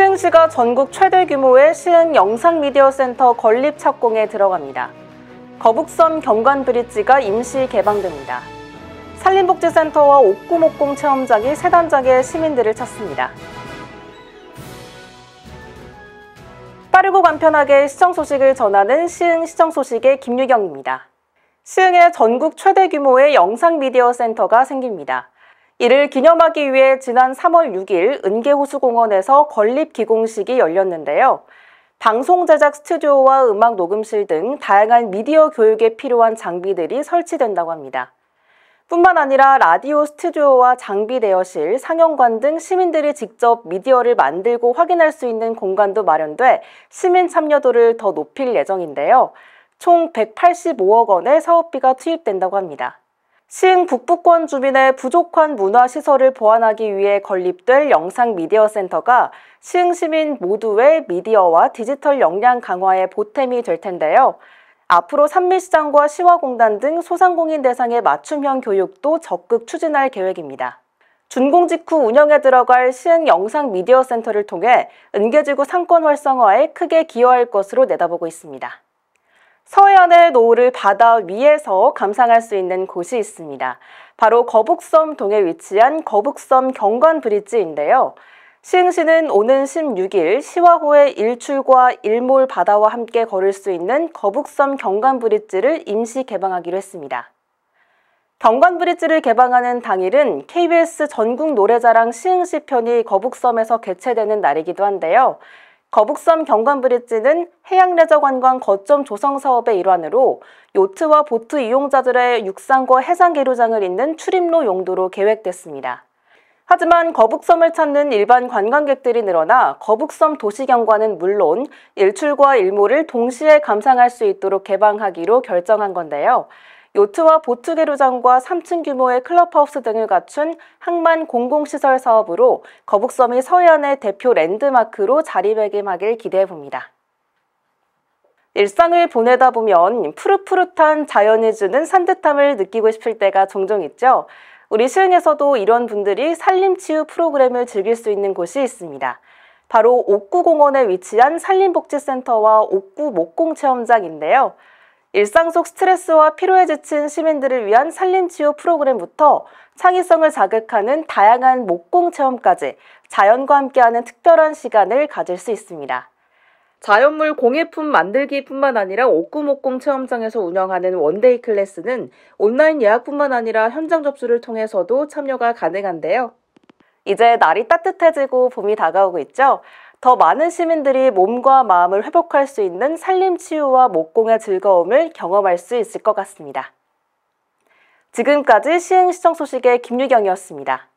시흥시가 전국 최대 규모의 시흥 영상미디어센터 건립 착공에 들어갑니다. 거북선 경관 브릿지가 임시 개방됩니다. 산림복지센터와 옥구목공 체험장이 세 단장의 시민들을 찾습니다. 빠르고 간편하게 시청 소식을 전하는 시흥 시청 소식의 김유경입니다. 시흥에 전국 최대 규모의 영상미디어 센터가 생깁니다. 이를 기념하기 위해 지난 3월 6일 은계호수공원에서 건립기공식이 열렸는데요. 방송 제작 스튜디오와 음악 녹음실 등 다양한 미디어 교육에 필요한 장비들이 설치된다고 합니다. 뿐만 아니라 라디오 스튜디오와 장비 대여실, 상영관 등 시민들이 직접 미디어를 만들고 확인할 수 있는 공간도 마련돼 시민 참여도를 더 높일 예정인데요. 총 185억 원의 사업비가 투입된다고 합니다. 시흥 북부권 주민의 부족한 문화시설을 보완하기 위해 건립될 영상미디어센터가 시흥 시민 모두의 미디어와 디지털 역량 강화에 보탬이 될 텐데요. 앞으로 산미시장과 시화공단 등 소상공인 대상의 맞춤형 교육도 적극 추진할 계획입니다. 준공 직후 운영에 들어갈 시흥 영상 미디어 센터를 통해 은계지구 상권 활성화에 크게 기여할 것으로 내다보고 있습니다. 서해안의 노을을 바다 위에서 감상할 수 있는 곳이 있습니다. 바로 거북섬 동에 위치한 거북섬 경관 브릿지인데요. 시흥시는 오는 16일 시화호의 일출과 일몰 바다와 함께 걸을 수 있는 거북섬 경관 브릿지를 임시 개방하기로 했습니다. 경관 브릿지를 개방하는 당일은 KBS 전국 노래자랑 시흥시 편이 거북섬에서 개최되는 날이기도 한데요. 거북섬 경관 브릿지는 해양레저 관광 거점 조성 사업의 일환으로 요트와 보트 이용자들의 육상과 해상 계류장을 잇는 출입로 용도로 계획됐습니다. 하지만 거북섬을 찾는 일반 관광객들이 늘어나 거북섬 도시 경관은 물론 일출과 일몰을 동시에 감상할 수 있도록 개방하기로 결정한 건데요. 요트와 보트 계류장과 3층 규모의 클럽하우스 등을 갖춘 항만 공공시설 사업으로 거북섬이 서해안의 대표 랜드마크로 자리매김하길 기대해봅니다. 일상을 보내다 보면 푸릇푸릇한 자연이 주는 산뜻함을 느끼고 싶을 때가 종종 있죠. 우리 시흥에서도 이런 분들이 산림치유 프로그램을 즐길 수 있는 곳이 있습니다. 바로 옥구공원에 위치한 산림복지센터와 옥구 목공체험장인데요. 일상 속 스트레스와 피로에 지친 시민들을 위한 산림치유 프로그램부터 창의성을 자극하는 다양한 목공 체험까지 자연과 함께하는 특별한 시간을 가질 수 있습니다. 자연물 공예품 만들기뿐만 아니라 옥구목공 체험장에서 운영하는 원데이 클래스는 온라인 예약뿐만 아니라 현장 접수를 통해서도 참여가 가능한데요. 이제 날이 따뜻해지고 봄이 다가오고 있죠. 더 많은 시민들이 몸과 마음을 회복할 수 있는 산림 치유와 목공의 즐거움을 경험할 수 있을 것 같습니다. 지금까지 시흥시청 소식의 김유경이었습니다.